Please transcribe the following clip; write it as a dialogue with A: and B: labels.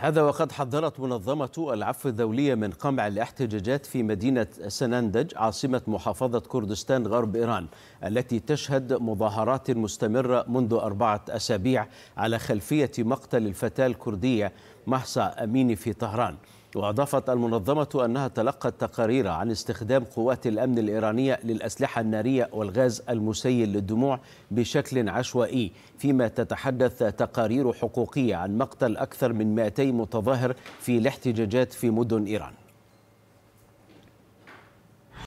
A: هذا وقد حذرت منظمة العفو الدولية من قمع الاحتجاجات في مدينة سنندج عاصمة محافظة كردستان غرب إيران التي تشهد مظاهرات مستمرة منذ أربعة أسابيع على خلفية مقتل الفتاة الكردية محسا أميني في طهران وأضافت المنظمة أنها تلقت تقارير عن استخدام قوات الأمن الإيرانية للأسلحة النارية والغاز المسيل للدموع بشكل عشوائي فيما تتحدث تقارير حقوقية عن مقتل أكثر من 200 متظاهر في الاحتجاجات في مدن إيران